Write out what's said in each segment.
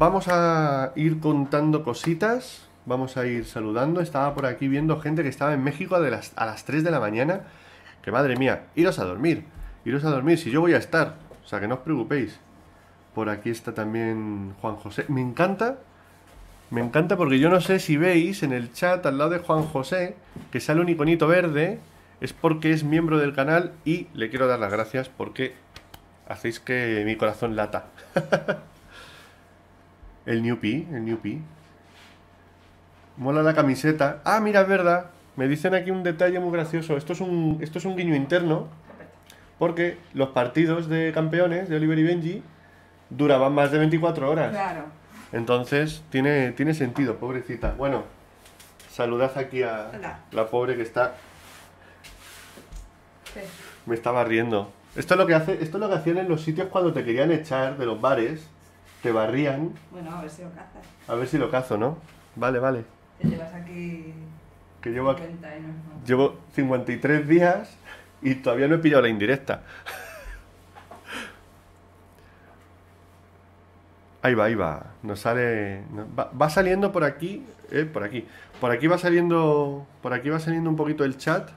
vamos a ir contando cositas, vamos a ir saludando. Estaba por aquí viendo gente que estaba en México a, las, a las 3 de la mañana. Que madre mía, iros a dormir, iros a dormir, si yo voy a estar. O sea, que no os preocupéis. Por aquí está también Juan José. Me encanta, me encanta porque yo no sé si veis en el chat al lado de Juan José que sale un iconito verde. Es porque es miembro del canal y le quiero dar las gracias porque hacéis que mi corazón lata. El New P, el New Mola la camiseta. Ah, mira, es verdad. Me dicen aquí un detalle muy gracioso. Esto es un, esto es un guiño interno. Porque los partidos de campeones de Oliver y Benji duraban más de 24 horas. Claro. Entonces tiene, tiene sentido, pobrecita. Bueno, saludad aquí a la pobre que está. Me estaba riendo. Esto es lo que hace, esto es lo que hacían en los sitios cuando te querían echar de los bares te barrían. Bueno, a ver si lo cazo. A ver si lo cazo, ¿no? Vale, vale. Te llevas aquí. Que llevo Llevo 53 días y todavía no he pillado la indirecta. Ahí va, ahí va. Nos sale. Va, va saliendo por aquí. Eh, por aquí. Por aquí va saliendo. Por aquí va saliendo un poquito el chat.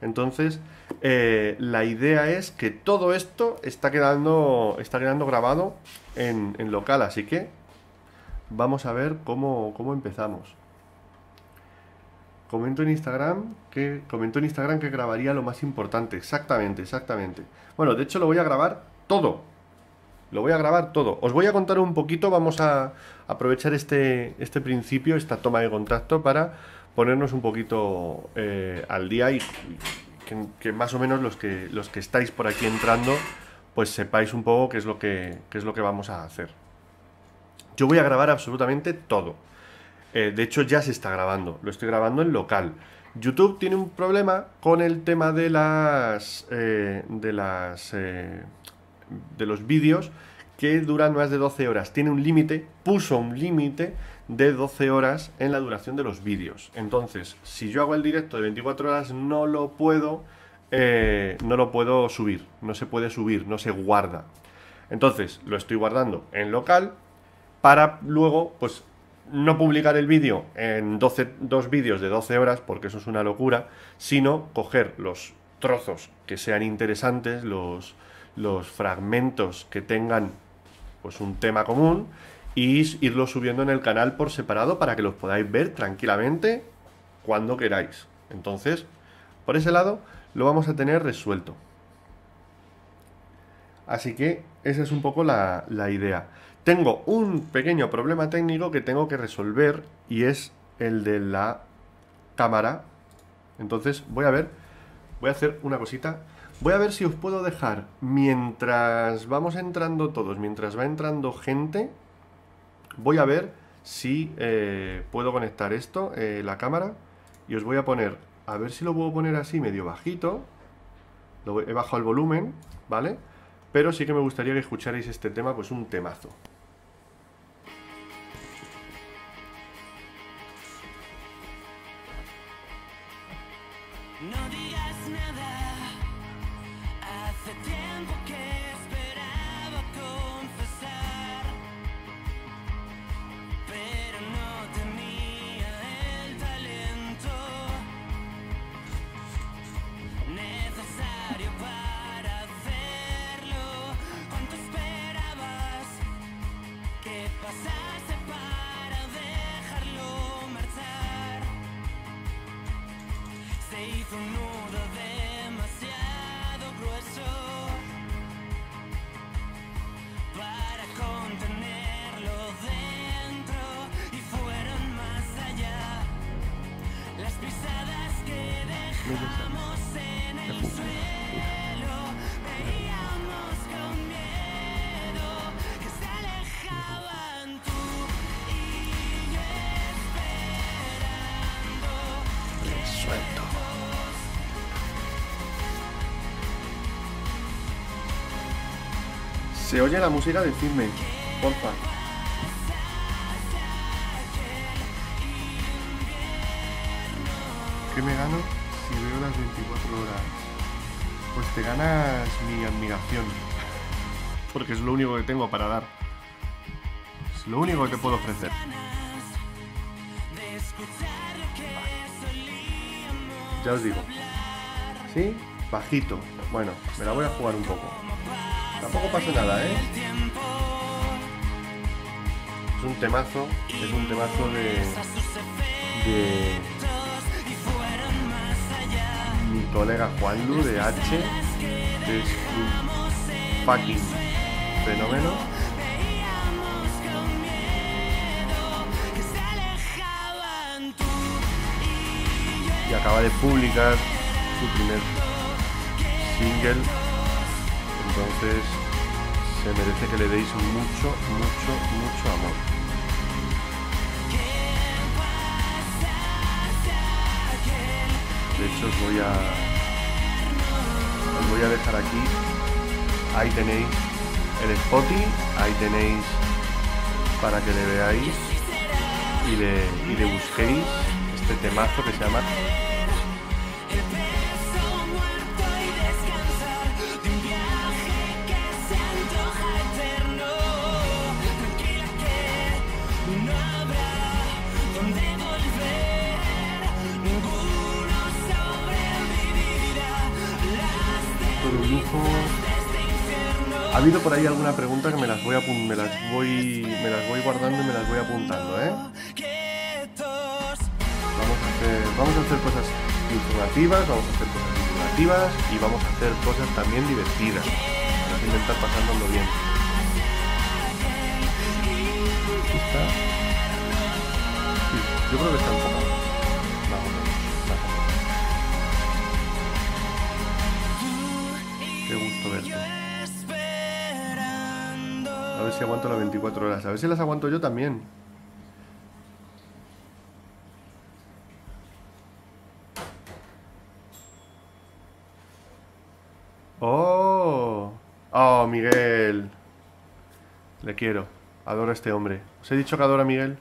Entonces, eh, la idea es que todo esto está quedando, está quedando grabado en, local, así que vamos a ver cómo, empezamos. Comento en Instagram que comentó en Instagram que grabaría lo más importante, exactamente, exactamente. Bueno, de hecho lo voy a grabar todo. Lo voy a grabar todo. Os voy a contar un poquito, vamos a aprovechar este, este principio, esta toma de contacto para ponernos un poquito eh, al día y que, más o menos los que, los que estáis por aquí entrando, pues sepáis un poco qué es lo que, es lo que vamos a hacer. Yo voy a grabar absolutamente todo. Eh, de hecho, ya se está grabando. Lo estoy grabando en local. YouTube tiene un problema con el tema de las. Eh, de las. Eh, de los vídeos que duran más de 12 horas. Tiene un límite, puso un límite de 12 horas en la duración de los vídeos. Entonces, si yo hago el directo de 24 horas, no lo puedo, eh, no lo puedo subir, no se puede subir, no se guarda. Entonces, lo estoy guardando en local para luego, pues, no publicar el vídeo en 12, dos vídeos de 12 horas, porque eso es una locura, sino coger los trozos que sean interesantes, los, los fragmentos que tengan pues un tema común y irlo subiendo en el canal por separado para que los podáis ver tranquilamente cuando queráis. Entonces, por ese lado lo vamos a tener resuelto. Así que esa es un poco la, la idea. Tengo un pequeño problema técnico que tengo que resolver y es el de la cámara. Entonces voy a ver, voy a hacer una cosita. Voy a ver si os puedo dejar mientras vamos entrando todos, mientras va entrando gente, Voy a ver si eh, puedo conectar esto, eh, la cámara, y os voy a poner, a ver si lo puedo poner así medio bajito, he bajado el volumen, ¿vale? Pero sí que me gustaría que escucharais este tema, pues un temazo. se oye la música, decidme, porfa. ¿Qué me gano si veo las 24 horas? Pues te ganas mi admiración. Porque es lo único que tengo para dar. Es lo único que puedo ofrecer. Ya os digo. ¿Sí? Bajito. Bueno, me la voy a jugar un poco. Tampoco pasa nada, ¿eh? Es un temazo, es un temazo de... de... Mi colega Juan Lu de H, que es un fucking fenómeno. Y acaba de publicar su primer single entonces se merece que le deis mucho, mucho, mucho amor. de hecho os voy a os voy a dejar aquí ahí tenéis el spotting. ahí tenéis para que le veáis y le, y le busquéis este temazo que se llama habido por ahí alguna pregunta que me las voy, me las voy, me las voy guardando y me las voy apuntando, ¿eh? Vamos a hacer, vamos a hacer cosas informativas, vamos a hacer cosas informativas y vamos a hacer cosas también divertidas. Vamos a intentar pasándolo bien. Aquí está. yo creo que está enfocado. Vamos, Qué gusto verte aguanto las 24 horas. A ver si las aguanto yo también. ¡Oh! ¡Oh, Miguel! Le quiero. Adoro a este hombre. ¿Os he dicho que adoro a Miguel?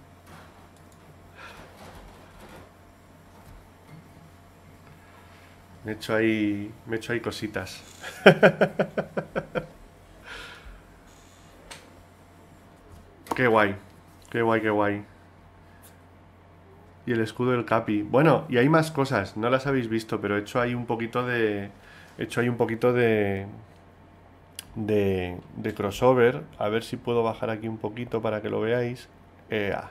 Me he hecho ahí, me he hecho ahí cositas. Qué guay, qué guay, qué guay. Y el escudo del Capi. Bueno, y hay más cosas, no las habéis visto, pero he hecho ahí un poquito de. He hecho ahí un poquito de. De, de crossover. A ver si puedo bajar aquí un poquito para que lo veáis. Ea, eh,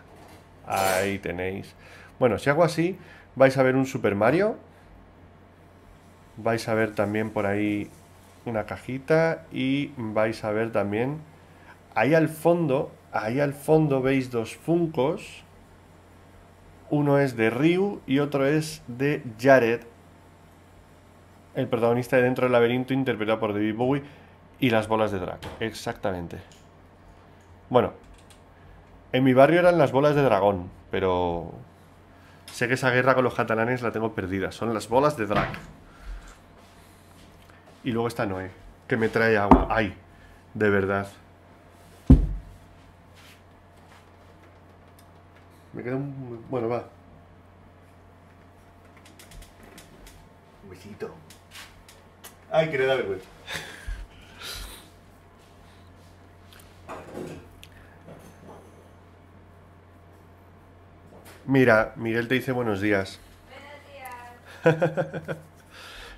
ah, ahí tenéis. Bueno, si hago así, vais a ver un Super Mario. Vais a ver también por ahí una cajita. Y vais a ver también. Ahí al fondo Ahí al fondo veis dos Funcos. Uno es de Ryu y otro es de Jared. El protagonista de Dentro del Laberinto, interpretado por David Bowie. Y las bolas de drag. Exactamente. Bueno. En mi barrio eran las bolas de dragón, pero Sé que esa guerra con los catalanes la tengo perdida. Son las bolas de drag. Y luego está Noé, que me trae agua. ¡Ay! De verdad. Me quedo un... Bueno, va. Un besito. Ay, que le da vergüenza. Mira, Miguel te dice buenos días. Buenos días.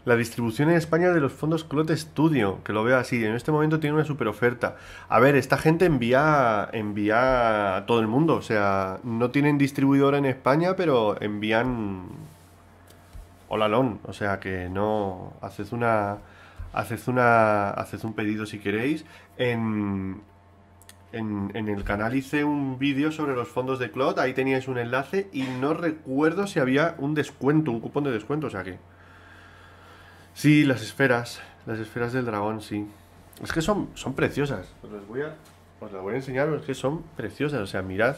La distribución en España de los fondos Clot Studio, que lo veo así, en este momento tiene una super oferta. A ver, esta gente envía, envía a todo el mundo, o sea, no tienen distribuidora en España, pero envían hola lon, o sea que no haces una haces una haces un pedido si queréis en, en, el canal hice un vídeo sobre los fondos de Clot ahí teníais un enlace y no recuerdo si había un descuento, un cupón de descuento, o sea que Sí, las esferas. Las esferas del dragón, sí. Es que son, son preciosas. Os las voy a. Os las voy a enseñar, es que son preciosas. O sea, mirad.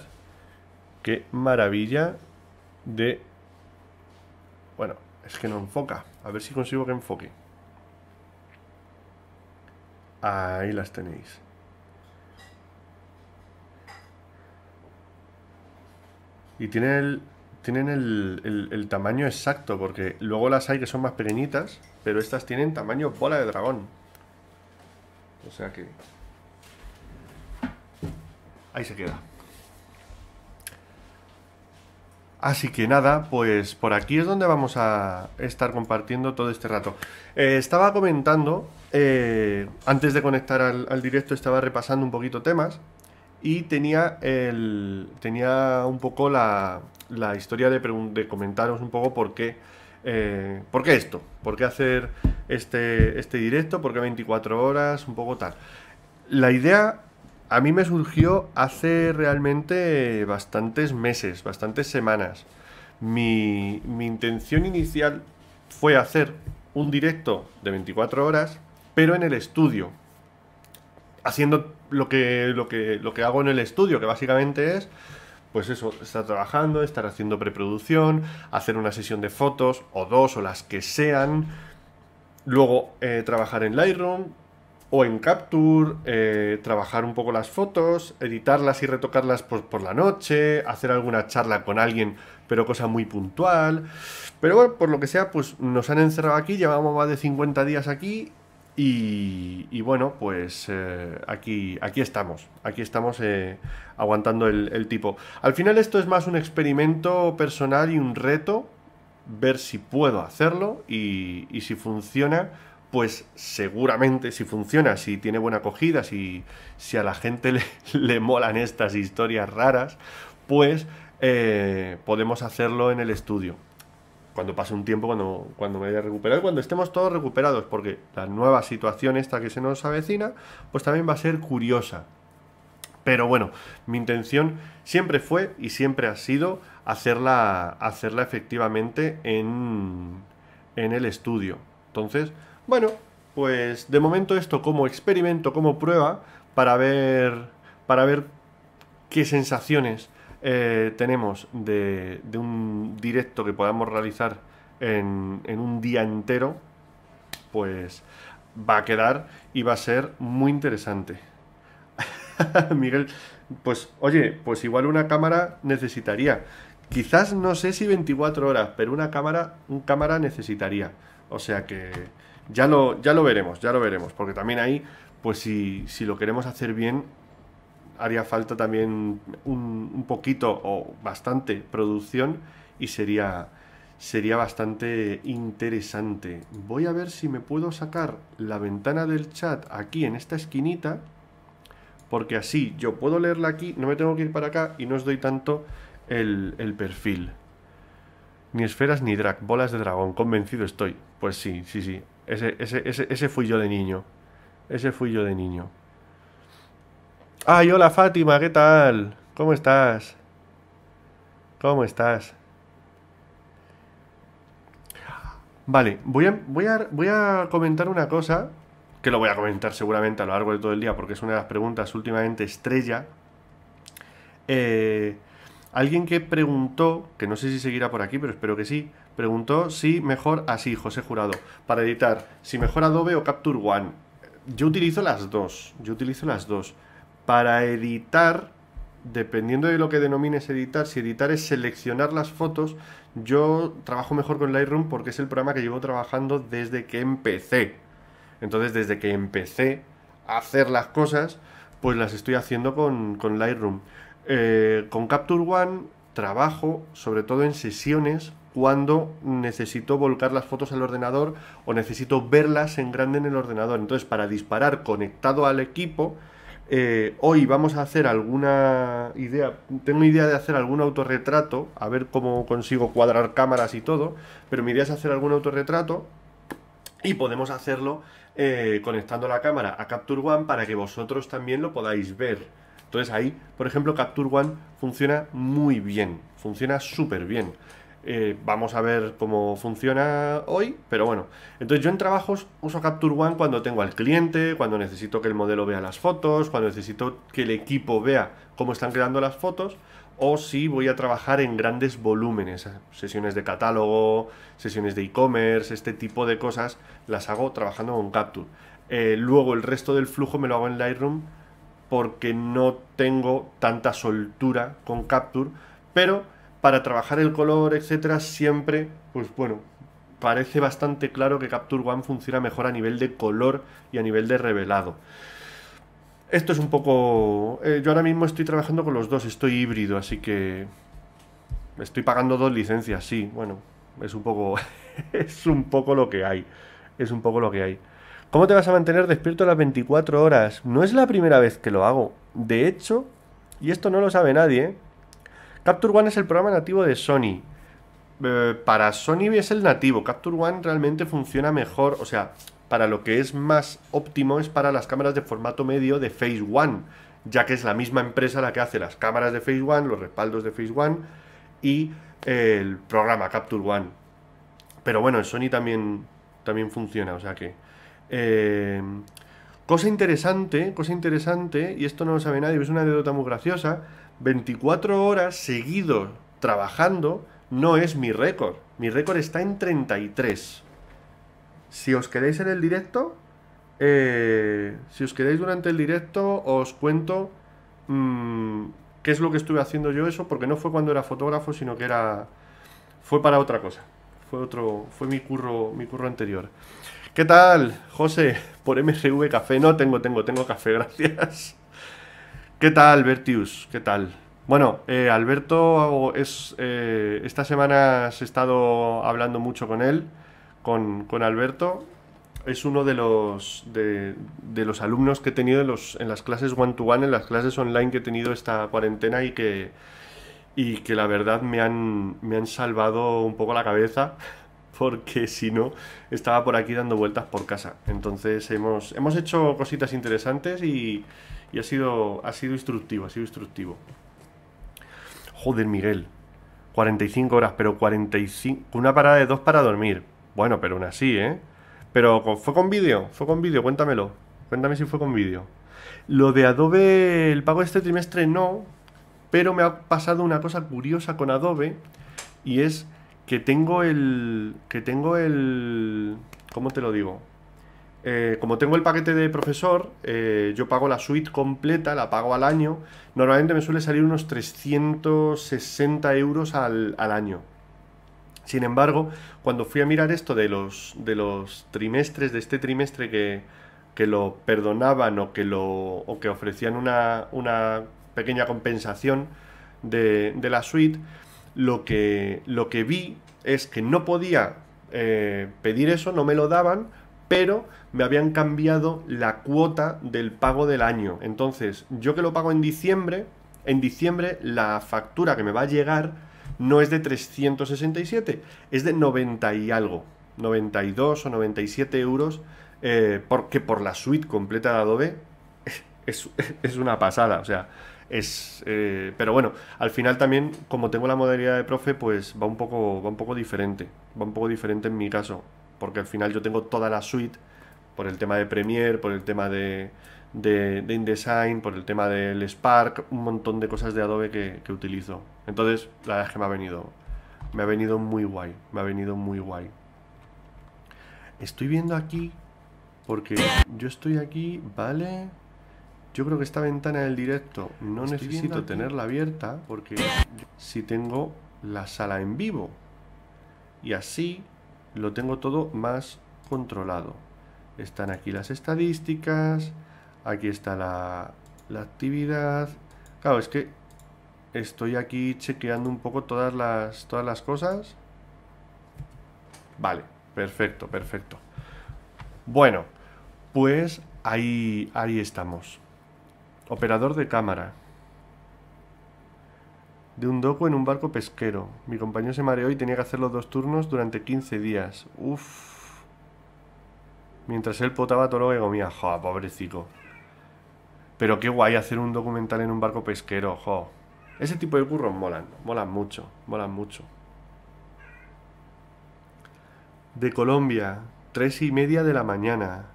Qué maravilla de. Bueno, es que no enfoca. A ver si consigo que enfoque. Ahí las tenéis. Y tiene el, tienen el, tamaño exacto, porque luego las hay que son más pequeñitas, pero estas tienen tamaño bola de dragón. O sea que... Ahí se queda. Así que nada, pues por aquí es donde vamos a estar compartiendo todo este rato. Eh, estaba comentando, eh, antes de conectar al directo, estaba repasando un poquito temas y tenía, el, tenía un poco la, historia de, de, comentaros un poco eh, por qué, esto, por qué hacer este, este directo, por qué 24 horas, un poco tal. La idea a mí me surgió hace realmente bastantes meses, bastantes semanas. Mi, mi intención inicial fue hacer un directo de 24 horas, pero en el estudio, haciendo lo que, lo, lo que hago en el estudio, que básicamente es, pues eso, estar trabajando, estar haciendo preproducción, hacer una sesión de fotos o dos o las que sean, luego eh, trabajar en Lightroom o en Capture, eh, trabajar un poco las fotos, editarlas y retocarlas por, por la noche, hacer alguna charla con alguien, pero cosa muy puntual. Pero bueno, por lo que sea, pues nos han encerrado aquí, llevamos más de 50 días aquí y, bueno, pues eh, aquí, aquí estamos, aquí estamos eh, aguantando el, tipo. Al final esto es más un experimento personal y un reto, ver si puedo hacerlo y, si funciona, pues seguramente si funciona, si tiene buena acogida, si, a la gente le, molan estas historias raras, pues eh, podemos hacerlo en el estudio cuando pase un tiempo, cuando, cuando me haya recuperado, cuando estemos todos recuperados, porque la nueva situación esta que se nos avecina, pues también va a ser curiosa. Pero bueno, mi intención siempre fue y siempre ha sido hacerla, hacerla efectivamente en, en el estudio. Entonces, bueno, pues de momento esto como experimento, como prueba, para ver, para ver qué sensaciones eh, tenemos de, un directo que podamos realizar en, un día entero, pues va a quedar y va a ser muy interesante. Miguel, pues oye, pues igual una cámara necesitaría. Quizás no sé si 24 horas, pero una cámara, un cámara necesitaría. O sea que ya lo, ya lo veremos, ya lo veremos. Porque también ahí, pues si, si lo queremos hacer bien, haría falta también un, poquito o bastante producción y sería, sería bastante interesante. Voy a ver si me puedo sacar la ventana del chat aquí en esta esquinita, porque así yo puedo leerla aquí, no me tengo que ir para acá y no os doy tanto el, perfil. Ni esferas ni drag, bolas de dragón, convencido estoy. Pues sí, sí, sí. Ese, ese, ese, ese fui yo de niño. Ese fui yo de niño. Ay, hola Fátima, ¿qué tal? ¿Cómo estás? ¿Cómo estás? Vale, voy a, comentar una cosa que lo voy a comentar seguramente a lo largo de todo el día porque es una de las preguntas últimamente estrella. Eh, alguien que preguntó, que no sé si seguirá por aquí, pero espero que sí, preguntó si mejor así, ah, José Jurado, para editar, si mejor Adobe o Capture One. Yo utilizo las dos, yo utilizo las dos para editar, dependiendo de lo que denomines editar, si editar es seleccionar las fotos, yo trabajo mejor con Lightroom porque es el programa que llevo trabajando desde que empecé. Entonces, desde que empecé a hacer las cosas, pues las estoy haciendo con, Lightroom. Eh, con Capture One trabajo sobre todo en sesiones cuando necesito volcar las fotos al ordenador o necesito verlas en grande en el ordenador. Entonces, para disparar conectado al equipo, eh, hoy vamos a hacer alguna idea, tengo idea de hacer algún autorretrato, a ver cómo consigo cuadrar cámaras y todo, pero mi idea es hacer algún autorretrato y podemos hacerlo eh, conectando la cámara a Capture One para que vosotros también lo podáis ver. Entonces ahí, por ejemplo, Capture One funciona muy bien, funciona súper bien. Eh, vamos a ver cómo funciona hoy, pero bueno. Entonces yo en trabajos uso Capture One cuando tengo al cliente, cuando necesito que el modelo vea las fotos, cuando necesito que el equipo vea cómo están quedando las fotos, o si voy a trabajar en grandes volúmenes, eh, sesiones de catálogo, sesiones de e-commerce, este tipo de cosas, las hago trabajando con Capture. Eh, luego el resto del flujo me lo hago en Lightroom porque no tengo tanta soltura con Capture, pero para trabajar el color, etcétera, siempre, pues bueno, parece bastante claro que Capture One funciona mejor a nivel de color y a nivel de revelado. Esto es un poco... Eh, yo ahora mismo estoy trabajando con los dos, estoy híbrido, así que... Estoy pagando dos licencias, sí, bueno, es un poco... es un poco lo que hay, es un poco lo que hay. ¿Cómo te vas a mantener despierto las 24 horas? No es la primera vez que lo hago. De hecho, y esto no lo sabe nadie, ¿eh? Capture One es el programa nativo de Sony. Eh, para Sony es el nativo. Capture One realmente funciona mejor. O sea, para lo que es más óptimo es para las cámaras de formato medio de Phase One. Ya que es la misma empresa la que hace las cámaras de Phase One, los respaldos de Phase One y eh, el programa Capture One. Pero bueno, en Sony también, también funciona. O sea que. Eh, cosa interesante, cosa interesante, y esto no lo sabe nadie, es una anécdota muy graciosa 24 horas seguido trabajando no es mi récord. Mi récord está en 33. Si os queréis en el directo, eh, si os queréis durante el directo, os cuento mm, qué es lo que estuve haciendo yo eso, porque no fue cuando era fotógrafo, sino que era fue para otra cosa. Fue otro, fue mi curro, mi curro anterior. ¿Qué tal, José? Por mgv Café. No tengo, tengo, tengo café, gracias. ¿Qué tal, Bertius? ¿Qué tal? Bueno, eh, Alberto, es, eh, esta semana has estado hablando mucho con él, con, Alberto. Es uno de los, de, los alumnos que he tenido en, los, en las clases one-to-one, one, en las clases online que he tenido esta cuarentena y que, y que la verdad me han, me han salvado un poco la cabeza porque si no estaba por aquí dando vueltas por casa. Entonces hemos, hemos hecho cositas interesantes y, y ha sido, ha sido instructivo, ha sido instructivo. Joder, Miguel, 45 horas, pero 45, una parada de dos para dormir. Bueno, pero aún así, ¿eh? Pero fue con vídeo, fue con vídeo, cuéntamelo. Cuéntame si fue con vídeo. Lo de Adobe, el pago de este trimestre no, pero me ha pasado una cosa curiosa con Adobe y es que tengo el que tengo el ¿cómo te lo digo? Eh, como tengo el paquete de profesor, eh, yo pago la suite completa, la pago al año. Normalmente me suele salir unos 360 euros al, año. Sin embargo, cuando fui a mirar esto de los, de los trimestres, de este trimestre que, lo perdonaban o que, que ofrecían una, pequeña compensación de, la suite, lo que, lo que vi es que no podía eh, pedir eso, no me lo daban, pero me habían cambiado la cuota del pago del año. Entonces, yo que lo pago en diciembre, en diciembre la factura que me va a llegar no es de 367, es de 90 y algo, 92 o 97 euros, eh, porque por la suite completa de Adobe es, una pasada, o sea, es... Eh, pero bueno, al final también, como tengo la modalidad de profe, pues va un poco, va un poco diferente, va un poco diferente en mi caso porque al final yo tengo toda la suite, por el tema de Premiere, por el tema de, de, InDesign, por el tema del Spark, un montón de cosas de Adobe que, utilizo. Entonces, la verdad es que me ha venido, me ha venido muy guay, me ha venido muy guay. Estoy viendo aquí, porque yo estoy aquí, ¿vale? Yo creo que esta ventana del directo no necesito tenerla abierta porque si tengo la sala en vivo. Y así lo tengo todo más controlado. Están aquí las estadísticas, aquí está la, actividad. Claro, es que estoy aquí chequeando un poco todas las, todas las cosas. Vale, perfecto, perfecto. Bueno, pues ahí, ahí estamos. Operador de cámara de un doco en un barco pesquero. Mi compañero se mareó y tenía que hacer los dos turnos durante 15 días. Uff. Mientras él potaba todo lo que comía. Jo, pobrecito. Pero qué guay hacer un documental en un barco pesquero, jo. Ese tipo de curros molan, molan mucho, molan mucho. De Colombia, tres y media de la mañana.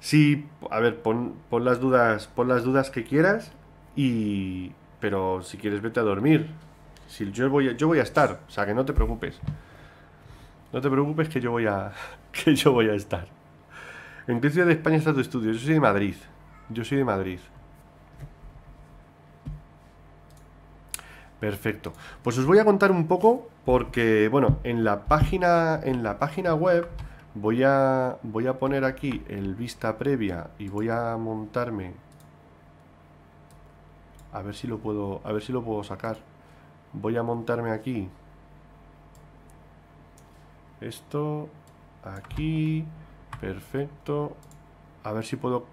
Sí, a ver, pon, pon las dudas, pon las dudas que quieras y, pero si quieres, vete a dormir. Si yo, voy a, yo voy a estar, o sea, que no te preocupes. No te preocupes que yo voy a, que yo voy a estar. ¿En qué ciudad de España está tu estudio? Yo soy de Madrid. Yo soy de Madrid. Perfecto. Pues os voy a contar un poco porque, bueno, en la página, en la página web voy a, voy a poner aquí el vista previa y voy a montarme a ver si lo puedo, a ver si lo puedo sacar. Voy a montarme aquí. Esto aquí, perfecto. A ver si puedo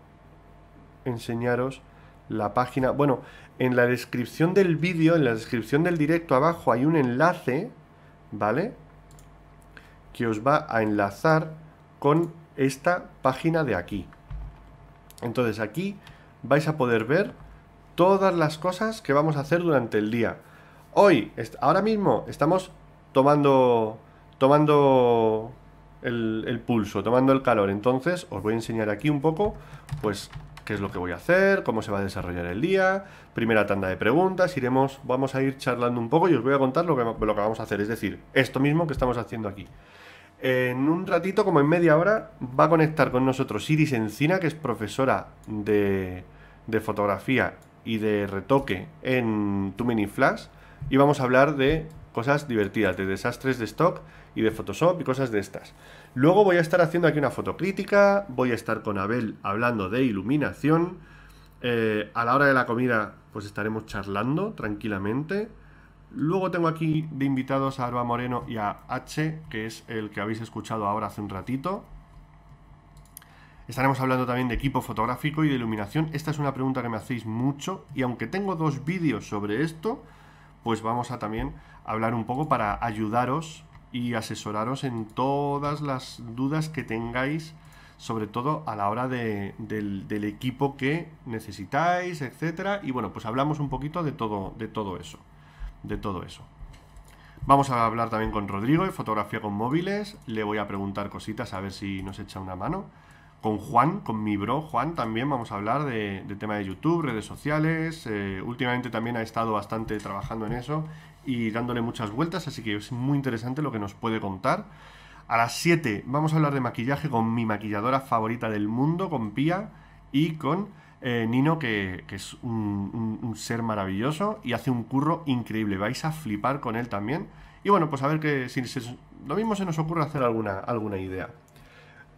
enseñaros la página. Bueno, en la descripción del vídeo, en la descripción del directo abajo hay un enlace, ¿vale? Que os va a enlazar con esta página de aquí. Entonces aquí vais a poder ver todas las cosas que vamos a hacer durante el día. Hoy, ahora mismo, estamos tomando, tomando el, pulso, tomando el calor. Entonces, os voy a enseñar aquí un poco, pues, qué es lo que voy a hacer, cómo se va a desarrollar el día, primera tanda de preguntas, iremos, vamos a ir charlando un poco y os voy a contar lo que, lo que vamos a hacer, es decir, esto mismo que estamos haciendo aquí. En un ratito, como en media hora, va a conectar con nosotros Iris Encina, que es profesora de, de fotografía y de retoque en Too Many Flash y vamos a hablar de cosas divertidas, de desastres de stock y de Photoshop y cosas de estas. Luego voy a estar haciendo aquí una fotocrítica, voy a estar con Abel hablando de iluminación. Eh, a la hora de la comida, pues estaremos charlando tranquilamente. Luego tengo aquí de invitados a Alba Moreno y a H, que es el que habéis escuchado ahora hace un ratito. Estaremos hablando también de equipo fotográfico y de iluminación. Esta es una pregunta que me hacéis mucho y aunque tengo dos vídeos sobre esto, pues vamos a también hablar un poco para ayudaros y asesoraros en todas las dudas que tengáis, sobre todo a la hora del, equipo que necesitáis, etcétera. Y bueno, pues hablamos un poquito de todo, de todo eso. De todo eso. Vamos a hablar también con Rodrigo de fotografía con móviles. Le voy a preguntar cositas a ver si nos echa una mano con Juan, con mi bro Juan, también vamos a hablar de, tema de YouTube, redes sociales. Eh, últimamente también ha estado bastante trabajando en eso y dándole muchas vueltas, así que es muy interesante lo que nos puede contar. A las 7 vamos a hablar de maquillaje con mi maquilladora favorita del mundo, con Pia, y con eh, Nino, que, es un, ser maravilloso y hace un curro increíble. Vais a flipar con él también. Y bueno, pues a ver que si lo mismo se nos ocurre hacer alguna, alguna idea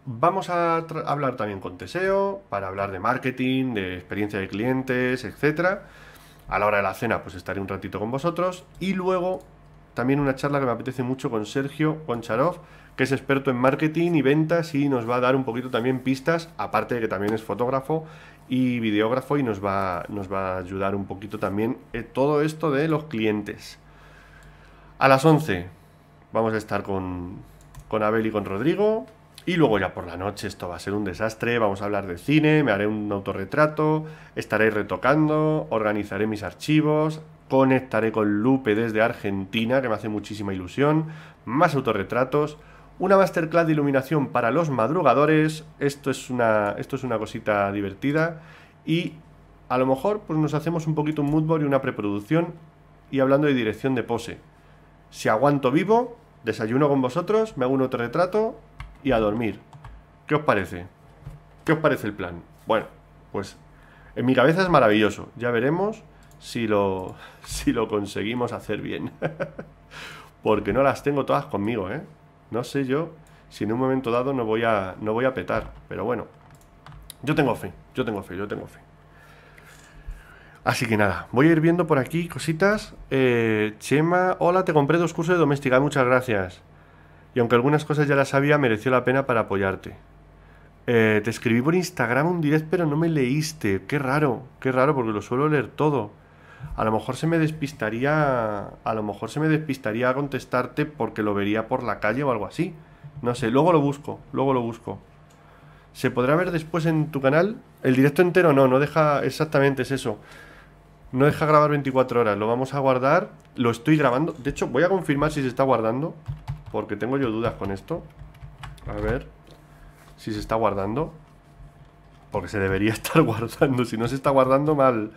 vamos a hablar también con Teseo para hablar de marketing, de experiencia de clientes, etc. A la hora de la cena, pues estaré un ratito con vosotros. Y luego también una charla que me apetece mucho con Sergio Poncharov, que es experto en marketing y ventas y nos va a dar un poquito también pistas, aparte de que también es fotógrafo y videógrafo y nos va, nos va a ayudar un poquito también eh, todo esto de los clientes. A las 11 vamos a estar con, con Abel y con Rodrigo, y luego ya por la noche esto va a ser un desastre, vamos a hablar de cine, me haré un autorretrato, estaré retocando, organizaré mis archivos, conectaré con Lupe desde Argentina, que me hace muchísima ilusión, más autorretratos, una masterclass de iluminación para los madrugadores, esto es una, esto es una cosita divertida, y a lo mejor pues nos hacemos un poquito un moodboard y una preproducción, y hablando de dirección de pose. Si aguanto vivo, desayuno con vosotros, me hago un autorretrato y a dormir. ¿Qué os parece? ¿Qué os parece el plan? Bueno, pues en mi cabeza es maravilloso. Ya veremos si lo, si lo conseguimos hacer bien. Porque no las tengo todas conmigo, ¿eh? No sé yo si en un momento dado no voy a, no voy a petar. Pero bueno, yo tengo fe, yo tengo fe, yo tengo fe. Así que nada, voy a ir viendo por aquí cositas. Eh, Chema, hola, te compré dos cursos de doméstica, muchas gracias y aunque algunas cosas ya las sabía, mereció la pena para apoyarte. Eh, te escribí por Instagram un direct, pero no me leíste. Qué raro, qué raro, porque lo suelo leer todo. A lo mejor se me despistaría. A lo mejor se me despistaría a contestarte porque lo vería por la calle o algo así. No sé, luego lo busco, luego lo busco. ¿Se podrá ver después en tu canal? El directo entero no, no deja. Exactamente, es eso. No deja grabar 24 horas, lo vamos a guardar. Lo estoy grabando. De hecho, voy a confirmar si se está guardando. Porque tengo yo dudas con esto. A ver si se está guardando. Porque se debería estar guardando. Si no se está guardando, mal,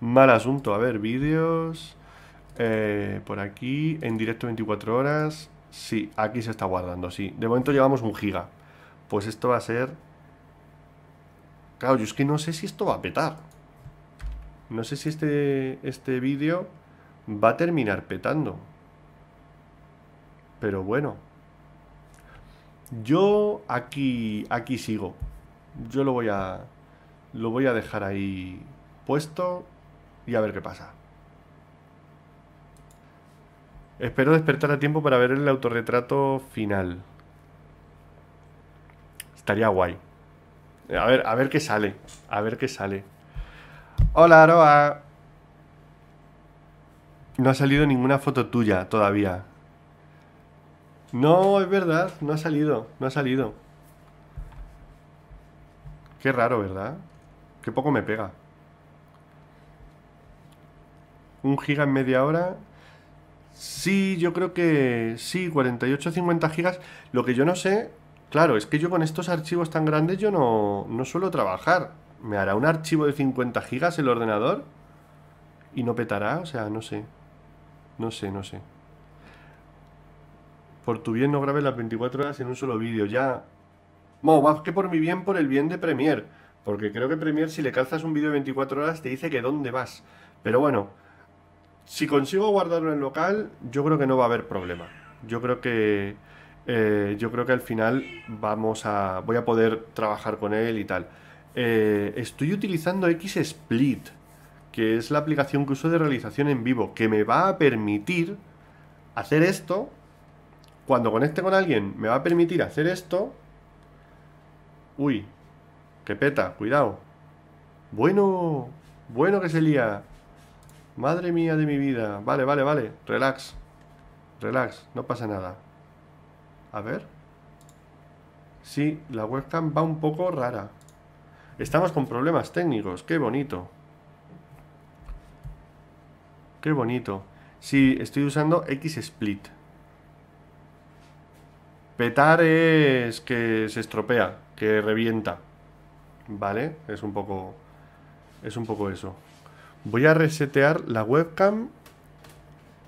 mal asunto. A ver, vídeos. Eh, por aquí, en directo 24 horas. Sí, aquí se está guardando, sí. De momento llevamos un giga. Pues esto va a ser... Claro, yo es que no sé si esto va a petar. No sé si este, este vídeo va a terminar petando. Pero bueno, yo aquí, aquí sigo. Yo lo voy a, lo voy a dejar ahí puesto y a ver qué pasa. Espero despertar a tiempo para ver el autorretrato final. Estaría guay. A ver, a ver qué sale. A ver qué sale. Hola, Aroa. No ha salido ninguna foto tuya todavía. No, es verdad, no ha salido, no ha salido. Qué raro, ¿verdad? Qué poco me pega. Un giga en media hora. Sí, yo creo que sí, 48 50 gigas. Lo que yo no sé, claro, es que yo con estos archivos tan grandes yo no, no suelo trabajar. ¿Me hará un archivo de 50 gigas el ordenador? ¿Y no petará? O sea, no sé. No sé, no sé. Por tu bien no grabes las 24 horas en un solo vídeo, ya. Bueno, más que por mi bien, por el bien de Premiere. Porque creo que Premiere, si le calzas un vídeo de 24 horas, te dice que dónde vas. Pero bueno, si consigo guardarlo en local, yo creo que no va a haber problema. Yo creo que. Eh, yo creo que al final vamos a. Voy a poder trabajar con él y tal. Eh, estoy utilizando XSplit, que es la aplicación que uso de realización en vivo, que me va a permitir hacer esto cuando conecte con alguien me va a permitir hacer esto. Uy, que peta, cuidado. Bueno, bueno que se lía. Madre mía de mi vida. Vale, vale, vale. Relax. Relax, no pasa nada. A ver. Sí, la webcam va un poco rara. Estamos con problemas técnicos, qué bonito. Qué bonito. Sí, estoy usando XSplit. Petar es que se estropea, que revienta. ¿Vale? Es un poco. Es un poco eso. Voy a resetear la webcam.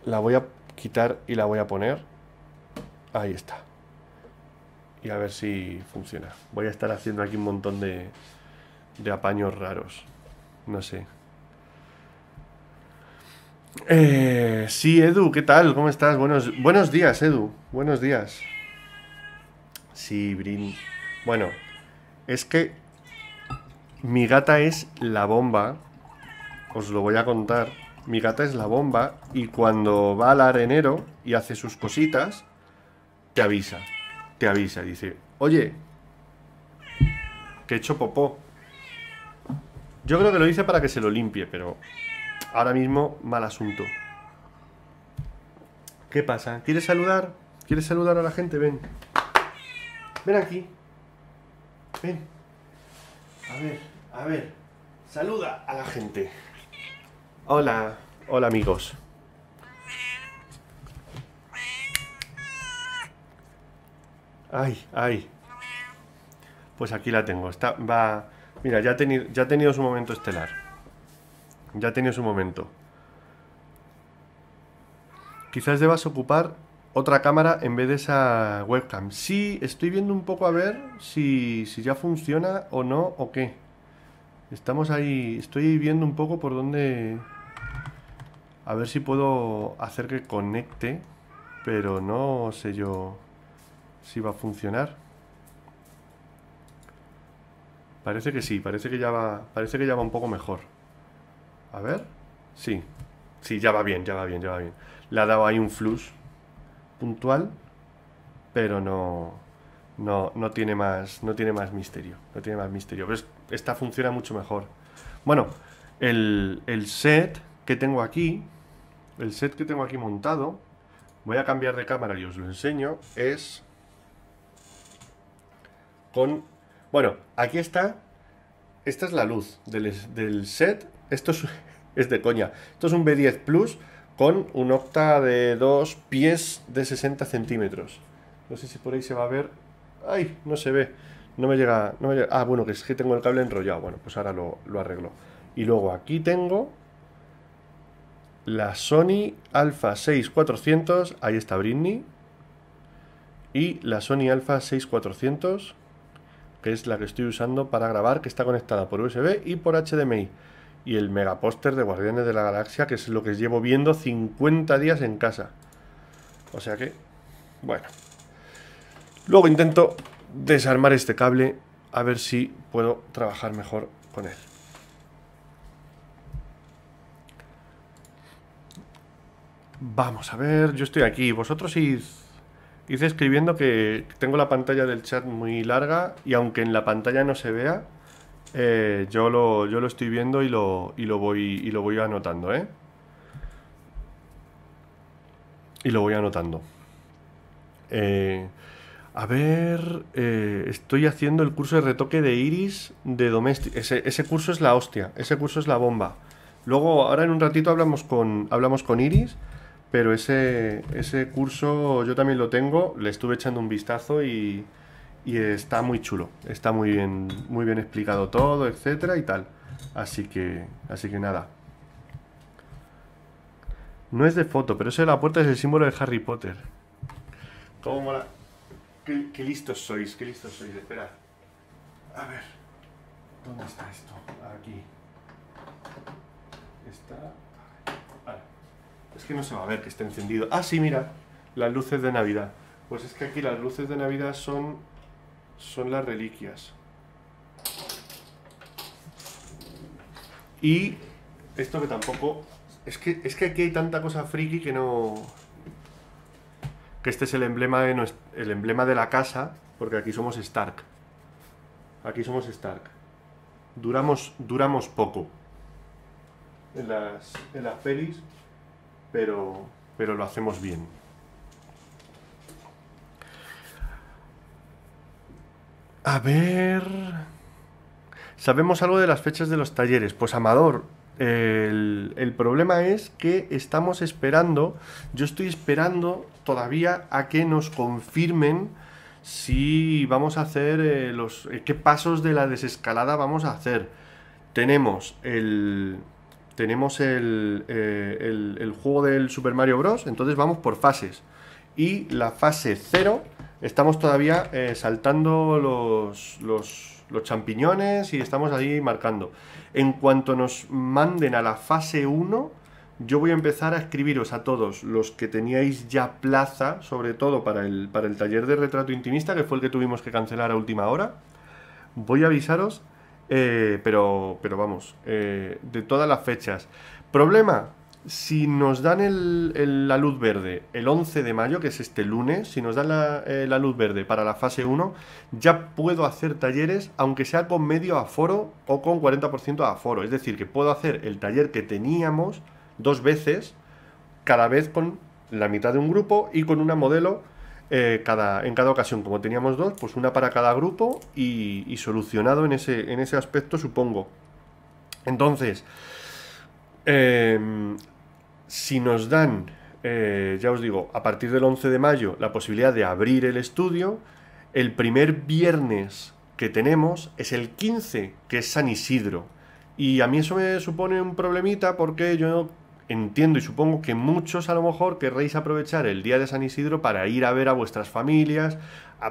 La voy a quitar y la voy a poner. Ahí está. Y a ver si funciona. Voy a estar haciendo aquí un montón de, de apaños raros. No sé. Eh, sí, Edu, ¿qué tal? ¿Cómo estás? Buenos, buenos días, Edu. Buenos días. Sí, Brin. Bueno, es que mi gata es la bomba. Os lo voy a contar. Mi gata es la bomba y cuando va al arenero y hace sus cositas, te avisa. Te avisa, dice, oye, que he hecho popó. Yo creo que lo hice para que se lo limpie, pero ahora mismo mal asunto. ¿Qué pasa? ¿Quieres saludar? ¿Quieres saludar a la gente? Ven. Ven aquí. Ven. A ver, a ver. Saluda a la gente. Hola, hola amigos. Ay, ay. Pues aquí la tengo. Está, va. Mira, ya ha, ya ha tenido su momento estelar. Ya ha tenido su momento. Quizás debas ocupar otra cámara en vez de esa webcam. Sí, estoy viendo un poco a ver si, ya funciona o no o qué. Estamos ahí, estoy viendo un poco por dónde... A ver si puedo hacer que conecte, pero no sé yo si va a funcionar. Parece que sí, parece que ya va, parece que ya va un poco mejor. A ver, sí, sí, ya va bien, ya va bien, ya va bien. Le ha dado ahí un flush puntual, pero no, no, no, tiene, más, no tiene más misterio. No tiene más misterio. Pero esta funciona mucho mejor. Bueno, el, set que tengo aquí, el set que tengo aquí montado, voy a cambiar de cámara y os lo enseño, es con... Bueno, aquí está, esta es la luz del, del set, esto es, es de coña, esto es un B10 Plus, con un octa de dos pies de 60 centímetros. No sé si por ahí se va a ver. ¡Ay! No se ve. No me llega. No Ah, bueno, que es que tengo el cable enrollado. Bueno, pues ahora lo, lo arreglo. Y luego aquí tengo la Sony Alpha 6400. Ahí está Britney. Y la Sony Alpha 6400, que es la que estoy usando para grabar, que está conectada por USB y por HDMI y el megapóster de Guardianes de la Galaxia, que es lo que llevo viendo 50 días en casa. O sea que, bueno. Luego intento desarmar este cable, a ver si puedo trabajar mejor con él. Vamos a ver, yo estoy aquí. Vosotros id, id escribiendo que tengo la pantalla del chat muy larga y aunque en la pantalla no se vea, eh, yo, lo, yo lo estoy viendo y lo, lo, voy, y lo voy anotando, ¿eh? Y lo voy anotando. Eh, a ver, eh, estoy haciendo el curso de retoque de iris de Ese, curso es la hostia, ese curso es la bomba. Luego, ahora en un ratito hablamos con, hablamos con Iris, pero ese, ese curso yo también lo tengo, le estuve echando un vistazo y, y está muy chulo, está muy bien, muy bien explicado todo, etcétera y tal. Así que, así que nada. No es de foto, pero eso de la puerta es el símbolo de Harry Potter. Cómo mola. Qué, listos sois, qué listos sois. Esperad. A ver. ¿Dónde está esto? Aquí. Está. Es que no se va a ver que está encendido. Ah, sí, mira. Las luces de Navidad. Pues es que aquí las luces de Navidad son son las reliquias. Y esto que tampoco... Es que, es que aquí hay tanta cosa friki que no... Que este es el emblema de, el emblema de la casa, porque aquí somos Stark. Aquí somos Stark. Duramos, duramos poco en las, en las pelis, pero, pero lo hacemos bien. A ver. ¿Sabemos algo de las fechas de los talleres? Pues Amador, el, problema es que estamos esperando, yo estoy esperando todavía a que nos confirmen si vamos a hacer eh, los, eh, qué pasos de la desescalada vamos a hacer. Tenemos el, tenemos el, eh, el, el juego del Super Mario Bros. Entonces vamos por fases. Y la fase 0 estamos todavía eh, saltando los, champiñones y estamos ahí marcando. En cuanto nos manden a la fase 1, yo voy a empezar a escribiros a todos los que teníais ya plaza, sobre todo para el, para el taller de retrato intimista, que fue el que tuvimos que cancelar a última hora. Voy a avisaros, eh, pero, pero vamos, eh, de todas las fechas. Problema, si nos dan la luz verde el 11 de mayo, que es este lunes, si nos dan la, eh, luz verde para la fase 1, ya puedo hacer talleres, aunque sea con medio aforo o con 40% aforo. Es decir, que puedo hacer el taller que teníamos dos veces, cada vez con la mitad de un grupo y con una modelo eh, cada, en cada ocasión. Como teníamos dos, pues una para cada grupo y, solucionado en ese, en ese aspecto, supongo. Entonces, em, si nos dan, eh, ya os digo, a partir del 11 de mayo la posibilidad de abrir el estudio, el primer viernes que tenemos es el 15, que es San Isidro. Y a mí eso me supone un problemita porque yo entiendo y supongo que muchos a lo mejor querréis aprovechar el día de San Isidro para ir a ver a vuestras familias,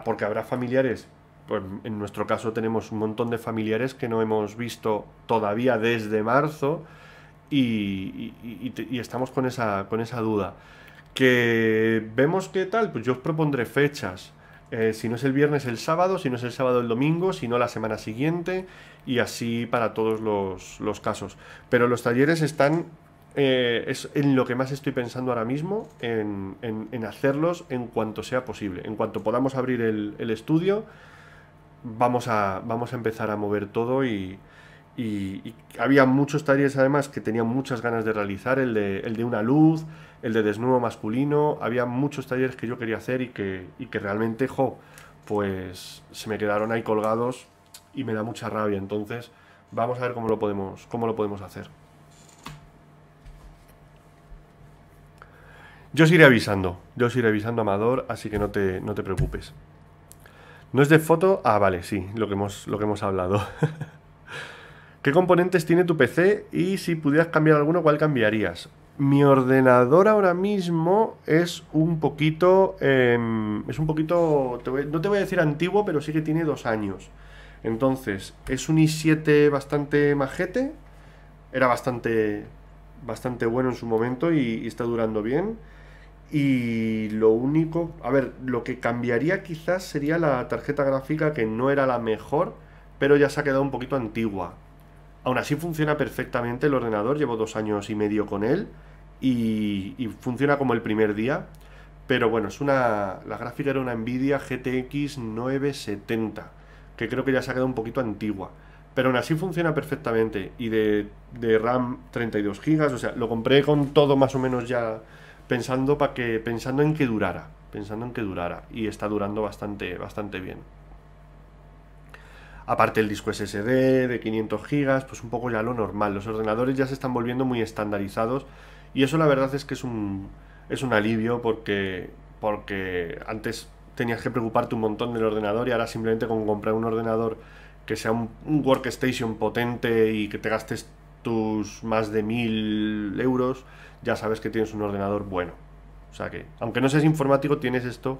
porque habrá familiares. Pues en nuestro caso tenemos un montón de familiares que no hemos visto todavía desde marzo y, estamos con esa, con esa duda. Que vemos qué tal, pues yo os propondré fechas. Eh, si no es el viernes, el sábado, si no es el sábado, el domingo, si no la semana siguiente, y así para todos los, casos. Pero los talleres están, eh, es en lo que más estoy pensando ahora mismo, en, hacerlos en cuanto sea posible. En cuanto podamos abrir el, el estudio, vamos a, vamos a empezar a mover todo y, y, había muchos talleres además que tenía muchas ganas de realizar, el de, una luz, el de desnudo masculino, había muchos talleres que yo quería hacer y que, realmente, jo, pues se me quedaron ahí colgados y me da mucha rabia. Entonces, vamos a ver cómo lo podemos, cómo lo podemos hacer. Yo os iré avisando, yo os iré avisando, Amador, así que no te, no te preocupes. ¿No es de foto? Ah, vale, sí, lo que hemos, lo que hemos hablado. ¿Qué componentes tiene tu PC y si pudieras cambiar alguno, cuál cambiarías? Mi ordenador ahora mismo es un poquito. Em, es un poquito. no te voy a decir antiguo, pero sí que tiene dos años. Entonces, es un i7 bastante majete. Era bastante. Bastante bueno en su momento y está durando bien. Y lo único, a ver, lo que cambiaría quizás sería la tarjeta gráfica que no era la mejor, pero ya se ha quedado un poquito antigua. Aún así funciona perfectamente el ordenador, llevo dos años y medio con él y, funciona como el primer día. Pero bueno, es una. La gráfica era una Nvidia GTX 970, que creo que ya se ha quedado un poquito antigua. Pero aún así funciona perfectamente. Y de, RAM 32 GB, o sea, lo compré con todo más o menos ya pensando, para que, pensando en que durara. Pensando en que durara. Y está durando bastante, bastante bien. Aparte el disco SSD de 500 GB, pues un poco ya lo normal. Los ordenadores ya se están volviendo muy estandarizados y eso la verdad es que es un, un alivio porque, porque antes tenías que preocuparte un montón del ordenador y ahora simplemente con comprar un ordenador que sea un, workstation potente y que te gastes tus más de mil euros, ya sabes que tienes un ordenador bueno. O sea que, aunque no seas informático, tienes esto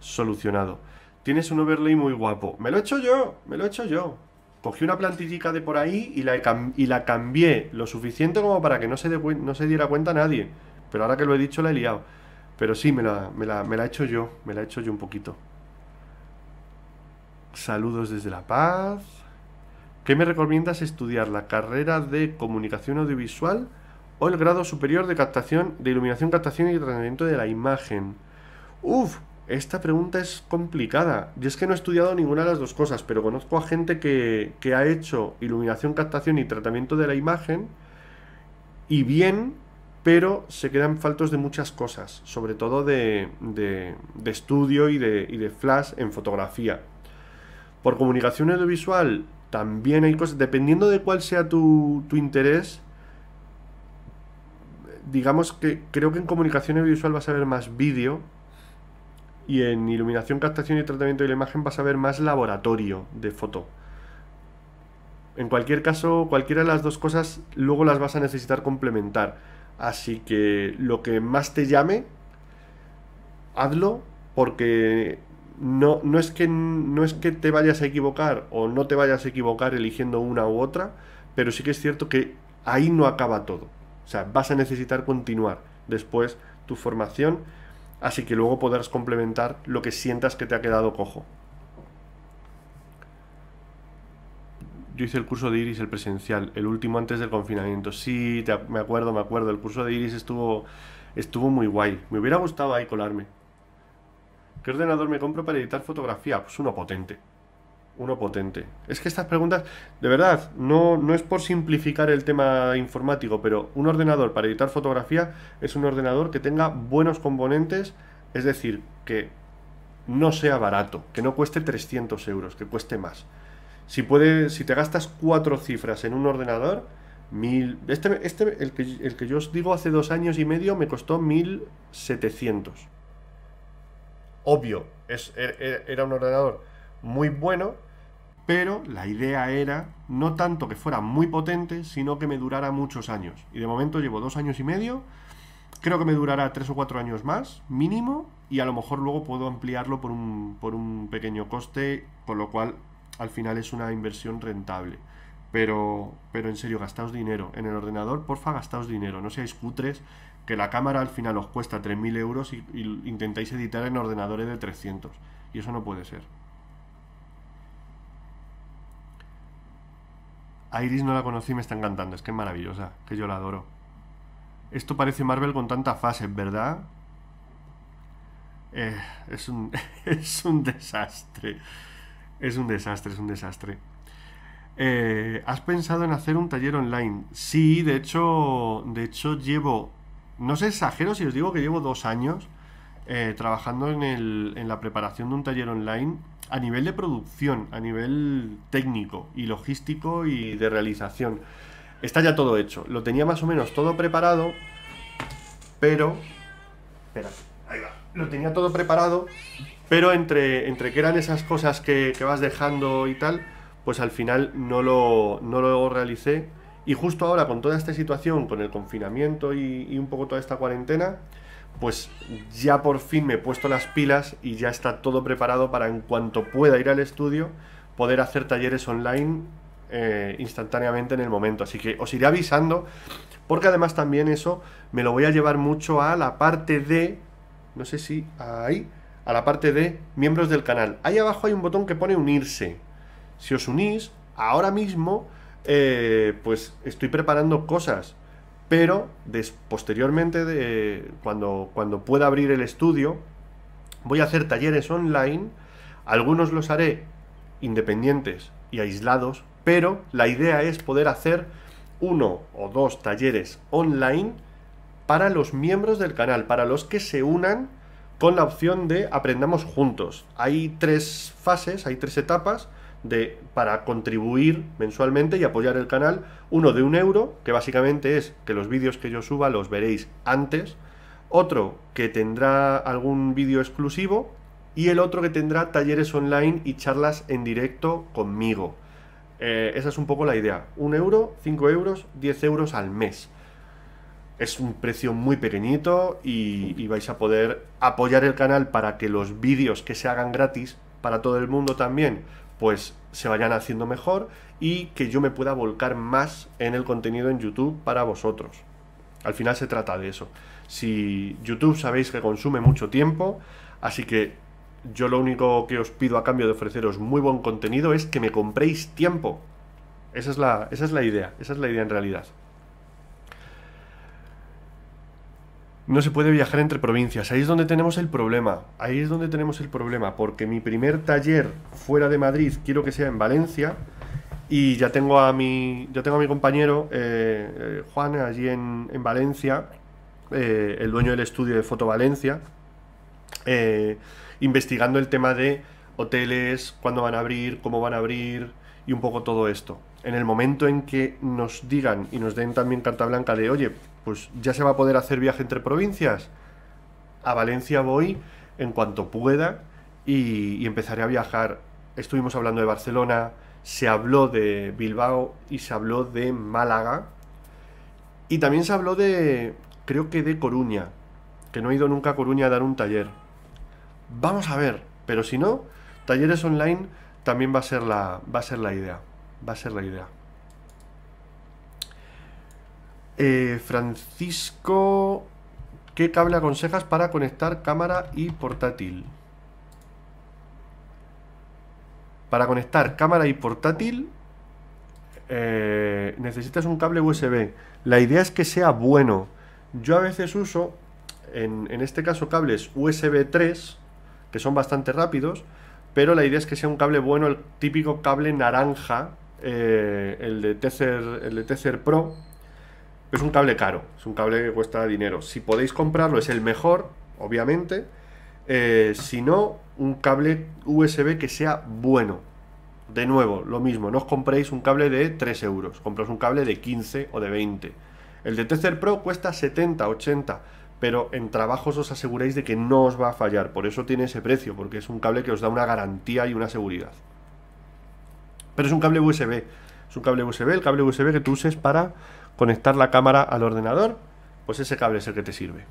solucionado. Tienes un overlay muy guapo. Me lo he hecho yo, me lo he hecho yo. Cogí una plantillica de por ahí y la, y la cambié lo suficiente como para que no se, no se diera cuenta nadie. Pero ahora que lo he dicho la he liado. Pero sí, me la, me, la, me la he hecho yo, me la he hecho yo un poquito. Saludos desde La Paz. ¿Qué me recomiendas estudiar? ¿La carrera de comunicación audiovisual o el grado superior de captación, de iluminación, captación y tratamiento de la imagen? Uf, esta pregunta es complicada. y es que no he estudiado ninguna de las dos cosas, pero conozco a gente que, ha hecho iluminación, captación y tratamiento de la imagen y bien, pero se quedan faltos de muchas cosas, sobre todo de, estudio y de, flash en fotografía. Por comunicación audiovisual también hay cosas, dependiendo de cuál sea tu, tu interés, digamos que creo que en comunicación audiovisual vas a ver más vídeo y en iluminación, captación y tratamiento de la imagen vas a ver más laboratorio de foto. En cualquier caso, cualquiera de las dos cosas luego las vas a necesitar complementar. Así que lo que más te llame, hazlo porque no, no, es que, no es que te vayas a equivocar o no te vayas a equivocar eligiendo una u otra, pero sí que es cierto que ahí no acaba todo. O sea, vas a necesitar continuar después tu formación así que luego podrás complementar lo que sientas que te ha quedado cojo. Yo hice el curso de Iris, el presencial, el último antes del confinamiento. Sí, me acuerdo, me acuerdo. El curso de Iris estuvo, estuvo muy guay. Me hubiera gustado ahí colarme. ¿Qué ordenador me compro para editar fotografía? Pues uno potente uno potente. Es que estas preguntas, de verdad, no, es por simplificar el tema informático, pero un ordenador para editar fotografía es un ordenador que tenga buenos componentes, es decir, que no sea barato, que no cueste 300 euros, que cueste más. Si, si te gastas cuatro cifras en un ordenador, mil, este, este el, que, yo os digo hace dos años y medio me costó 1700. Obvio, es, e, e, era un ordenador muy bueno, pero la idea era no tanto que fuera muy potente, sino que me durara muchos años. Y de momento llevo dos años y medio, creo que me durará tres o cuatro años más, mínimo, y a lo mejor luego puedo ampliarlo por un, por un pequeño coste, Por lo cual al final es una inversión rentable. Pero, pero en serio, gastaos dinero. En el ordenador, porfa, gastaos dinero. No seáis cutres, que la cámara al final os cuesta 3.000 euros y, y intentáis editar en ordenadores de 300. Y eso no puede ser. Iris no la conocí y me está encantando. Es que es maravillosa, que yo la adoro. Esto parece Marvel con tanta fase, ¿verdad? Eh, es, un, es un desastre. Es un desastre, es un desastre. Eh, ¿Has pensado en hacer un taller online? Sí, de hecho, de hecho llevo, no sé exagero si os digo que llevo dos años eh, trabajando en, el, en la preparación de un taller online a nivel de producción, a nivel técnico y logístico y de realización. Está ya todo hecho. Lo tenía más o menos todo preparado, pero... espera, ahí va. Lo tenía todo preparado, pero entre, entre que eran esas cosas que, vas dejando y tal, pues al final no lo, no realicé. Y justo ahora, con toda esta situación, con el confinamiento y un poco toda esta cuarentena, pues ya por fin me he puesto las pilas y ya está todo preparado para en cuanto pueda ir al estudio poder hacer talleres online eh, instantáneamente en el momento. Así que os iré avisando porque además también eso me lo voy a llevar mucho a la parte de, no sé si ahí, a la parte de miembros del canal. Ahí abajo hay un botón que pone unirse. Si os unís, ahora mismo, eh, pues estoy preparando cosas pero posteriormente, cuando, cuando pueda abrir el estudio, voy a hacer talleres online, algunos los haré independientes y aislados, pero la idea es poder hacer uno o dos talleres online para los miembros del canal, para los que se unan con la opción de aprendamos juntos. Hay tres fases, hay tres etapas de, para contribuir mensualmente y apoyar el canal. Uno de un euro, que básicamente es que los vídeos que yo suba los veréis antes. Otro que tendrá algún vídeo exclusivo. Y el otro que tendrá talleres online y charlas en directo conmigo. Eh, esa es un poco la idea. Un euro, cinco euros, diez euros al mes. Es un precio muy pequeñito y vais a poder apoyar el canal para que los vídeos que se hagan gratis para todo el mundo también pues se vayan haciendo mejor y que yo me pueda volcar más en el contenido en YouTube para vosotros. Al final se trata de eso. Si YouTube sabéis que consume mucho tiempo, así que yo lo único que os pido a cambio de ofreceros muy buen contenido es que me compréis tiempo. Esa es la, esa es la idea, esa es la idea en realidad. no se puede viajar entre provincias. Ahí es donde tenemos el problema. Ahí es donde tenemos el problema. Porque mi primer taller fuera de Madrid quiero que sea en Valencia. Y ya tengo a mi, ya tengo a mi compañero eh, eh, Juan allí en, Valencia, eh, el dueño del estudio de Foto Valencia, investigando el tema de hoteles, cuándo van a abrir, cómo van a abrir y un poco todo esto. En el momento en que nos digan y nos den también carta blanca de, oye, pues ya se va a poder hacer viaje entre provincias. A Valencia voy en cuanto pueda y, empezaré a viajar. Estuvimos hablando de Barcelona, se habló de Bilbao y se habló de Málaga. Y también se habló de, creo que de Coruña, que no he ido nunca a Coruña a dar un taller. Vamos a ver, pero si no, talleres online también va a ser la, va a ser la idea. Va a ser la idea. Eh, Francisco, ¿qué cable aconsejas para conectar cámara y portátil? Para conectar cámara y portátil eh, necesitas un cable USB. La idea es que sea bueno. Yo a veces uso, en, este caso, cables USB 3, que son bastante rápidos, pero la idea es que sea un cable bueno, el típico cable naranja, eh, el, de el de Tether Pro, es un cable caro, es un cable que cuesta dinero. Si podéis comprarlo es el mejor, obviamente. Eh, si no, un cable USB que sea bueno. De nuevo, lo mismo, no os compréis un cable de 3 euros, compráis un cable de 15 o de 20. El de Tether Pro cuesta 70, 80, pero en trabajos os aseguráis de que no os va a fallar, por eso tiene ese precio, porque es un cable que os da una garantía y una seguridad. Pero es un cable USB, es un cable USB, el cable USB que tú uses para conectar la cámara al ordenador, pues ese cable es el que te sirve.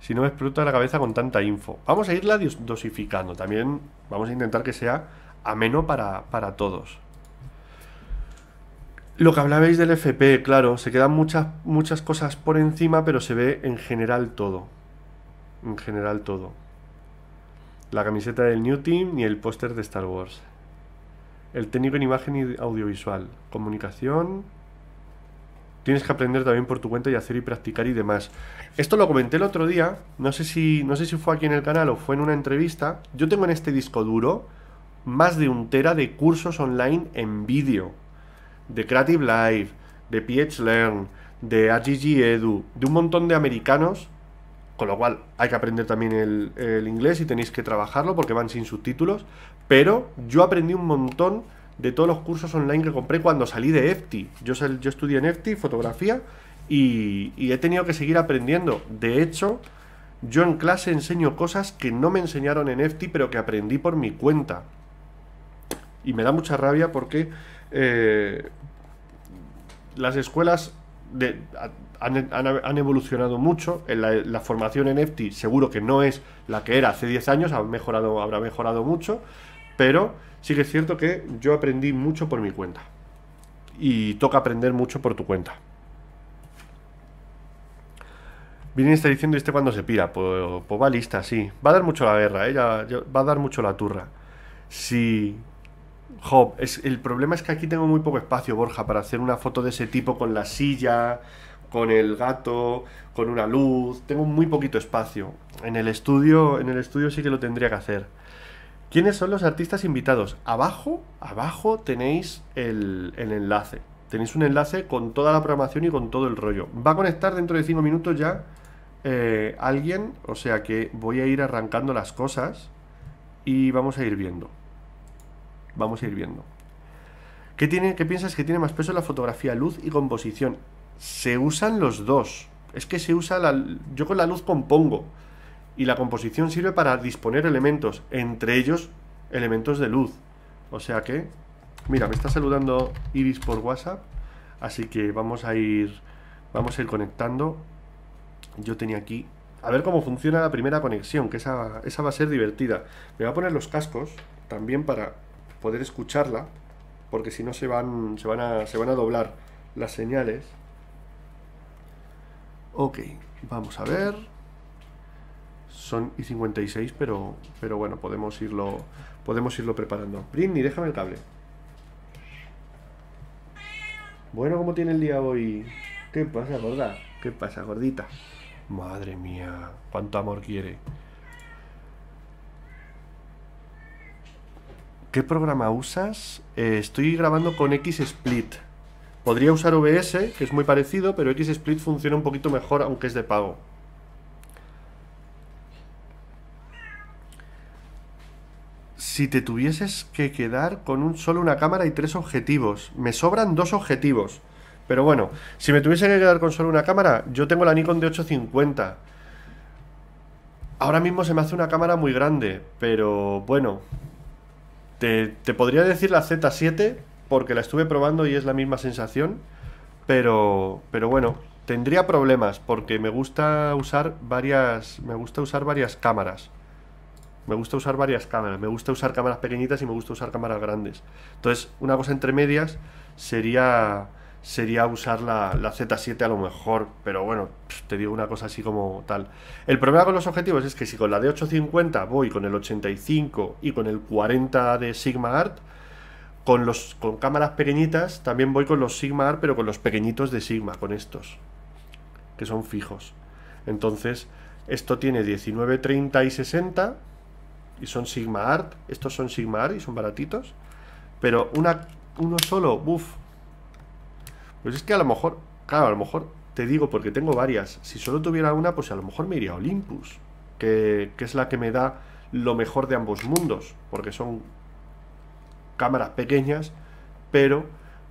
Si no me explota la cabeza con tanta info. Vamos a irla dosificando. También vamos a intentar que sea ameno para, para todos. Lo que hablabais del FP, claro, se quedan muchas, muchas cosas por encima, pero se ve en general todo. En general todo. La camiseta del New Team y el póster de Star Wars el técnico en imagen y audiovisual, comunicación. Tienes que aprender también por tu cuenta y hacer y practicar y demás. Esto lo comenté el otro día, no sé si, no sé si fue aquí en el canal o fue en una entrevista. Yo tengo en este disco duro más de un tera de cursos online en vídeo, de Creative Live, de Learn de AGG Edu, de un montón de americanos con lo cual hay que aprender también el, el, inglés y tenéis que trabajarlo porque van sin subtítulos, pero yo aprendí un montón de todos los cursos online que compré cuando salí de EFTI. Yo, estudié en EFTI, fotografía, y, he tenido que seguir aprendiendo. De hecho, yo en clase enseño cosas que no me enseñaron en EFTI, pero que aprendí por mi cuenta. Y me da mucha rabia porque eh, las escuelas han, evolucionado mucho. En la, formación en EFTI seguro que no es la que era hace 10 años, mejorado, habrá mejorado mucho. Pero sí que es cierto que yo aprendí mucho por mi cuenta. Y toca aprender mucho por tu cuenta. Viene está diciendo, ¿y este cuando se pira? Pues, va lista, sí. Va a dar mucho la guerra, ¿eh? va a dar mucho la turra. Si... Job, es, el problema es que aquí tengo muy poco espacio, Borja, para hacer una foto de ese tipo con la silla, con el gato, con una luz. Tengo muy poquito espacio. En el estudio, en el estudio sí que lo tendría que hacer. ¿Quiénes son los artistas invitados? Abajo, abajo tenéis el, enlace. Tenéis un enlace con toda la programación y con todo el rollo. Va a conectar dentro de 5 minutos ya eh, alguien, o sea que voy a ir arrancando las cosas y vamos a ir viendo. Vamos a ir viendo. ¿Qué, tiene, ¿Qué piensas que tiene más peso la fotografía, luz y composición? Se usan los dos. Es que se usa la... Yo con la luz compongo. Y la composición sirve para disponer elementos, entre ellos elementos de luz. O sea que, mira, me está saludando Iris por WhatsApp, así que vamos a ir, vamos a ir conectando. Yo tenía aquí, a ver cómo funciona la primera conexión, que esa, esa va a ser divertida. Me voy a poner los cascos también para poder escucharla, porque si no se van, se van, a, se van a doblar las señales. Ok, vamos a ver son i56, pero, pero bueno, podemos irlo, podemos irlo preparando. Britney, déjame el cable. Bueno, ¿cómo tiene el día hoy? ¿Qué pasa, gorda? ¿Qué pasa, gordita? Madre mía, cuánto amor quiere. ¿Qué programa usas? Eh, estoy grabando con XSplit. Podría usar OBS, que es muy parecido, pero XSplit funciona un poquito mejor, aunque es de pago. Si te tuvieses que quedar con solo una cámara y tres objetivos. Me sobran dos objetivos. Pero bueno, si me tuviese que quedar con solo una cámara, yo tengo la Nikon de 850. Ahora mismo se me hace una cámara muy grande, pero bueno. Te, te podría decir la Z7, porque la estuve probando y es la misma sensación. Pero, pero bueno, tendría problemas porque me gusta usar varias me gusta usar varias cámaras me gusta usar varias cámaras, me gusta usar cámaras pequeñitas y me gusta usar cámaras grandes. Entonces, una cosa entre medias sería sería usar la, Z7 a lo mejor, pero bueno, te digo una cosa así como tal. El problema con los objetivos es que si con la de 850 voy con el 85 y con el 40 de Sigma Art, con, los, con cámaras pequeñitas también voy con los Sigma Art, pero con los pequeñitos de Sigma, con estos, que son fijos. Entonces, esto tiene 19, 30 y 60 y son Sigma Art. Estos son Sigma Art y son baratitos. Pero una, uno solo, uff. Pues es que a lo mejor, claro, a lo mejor te digo porque tengo varias. Si solo tuviera una, pues a lo mejor me iría a Olympus, que, es la que me da lo mejor de ambos mundos, porque son cámaras pequeñas, pero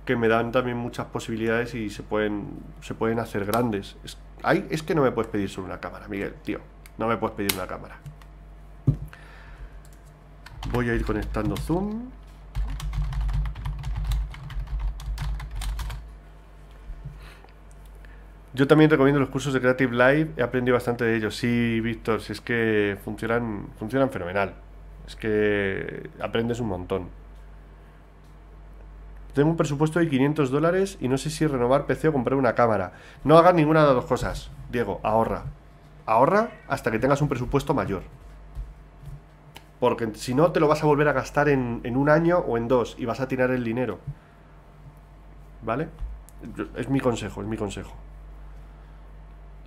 que me dan también muchas posibilidades y se pueden, se pueden hacer grandes. es que no me puedes pedir solo una cámara, Miguel, tío. No me puedes pedir una cámara. Voy a ir conectando Zoom. Yo también recomiendo los cursos de Creative Live, he aprendido bastante de ellos. Sí, Víctor, si es que funcionan, funcionan fenomenal. Es que aprendes un montón. Tengo un presupuesto de 500 dólares y no sé si renovar PC o comprar una cámara. No hagas ninguna de las dos cosas, Diego, ahorra. Ahorra hasta que tengas un presupuesto mayor. Porque si no, te lo vas a volver a gastar en, un año o en dos y vas a tirar el dinero. ¿Vale? Es mi consejo, es mi consejo.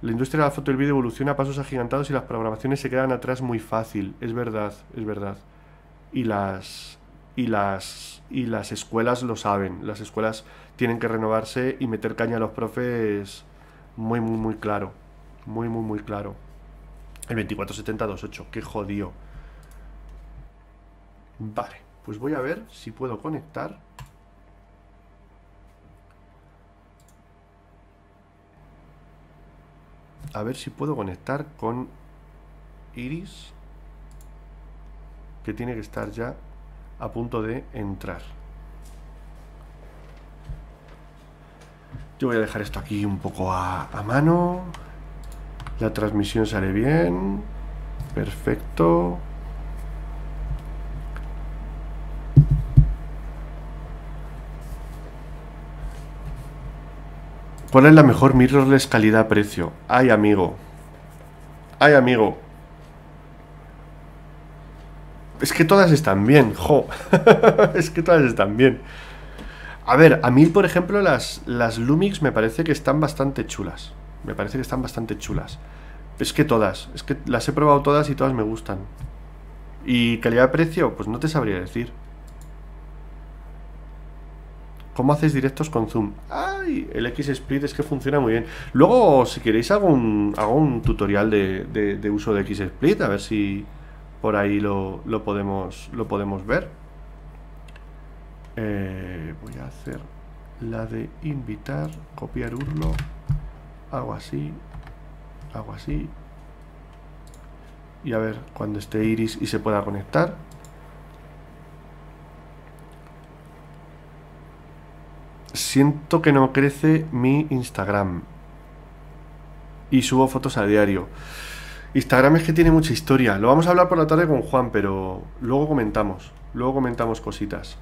La industria de la foto y el vídeo evoluciona a pasos agigantados y las programaciones se quedan atrás muy fácil. Es verdad, es verdad. Y las. Y las. Y las escuelas lo saben. Las escuelas tienen que renovarse y meter caña a los profes muy, muy, muy claro. Muy, muy, muy claro. El 247028, qué jodido. Vale, pues voy a ver si puedo conectar. A ver si puedo conectar con Iris, que tiene que estar ya a punto de entrar. Yo voy a dejar esto aquí un poco a, mano. La transmisión sale bien. Perfecto. ¿Cuál es la mejor mirrorless calidad-precio? Ay, amigo. Ay, amigo. Es que todas están bien, jo. es que todas están bien. A ver, a mí, por ejemplo, las, las Lumix me parece que están bastante chulas. Me parece que están bastante chulas. Es que todas. Es que las he probado todas y todas me gustan. ¿Y calidad-precio? Pues no te sabría decir. ¿Cómo hacéis directos con Zoom? ¡Ay! El XSplit es que funciona muy bien. Luego, si queréis, hago un, tutorial de, uso de XSplit a ver si por ahí lo, podemos, lo podemos ver. Eh, voy a hacer la de invitar, copiar urlo, hago así, hago así. Y a ver, cuando esté Iris y se pueda conectar, siento que no crece mi Instagram. Y subo fotos a diario. Instagram es que tiene mucha historia. Lo vamos a hablar por la tarde con Juan, pero luego comentamos. Luego comentamos cositas.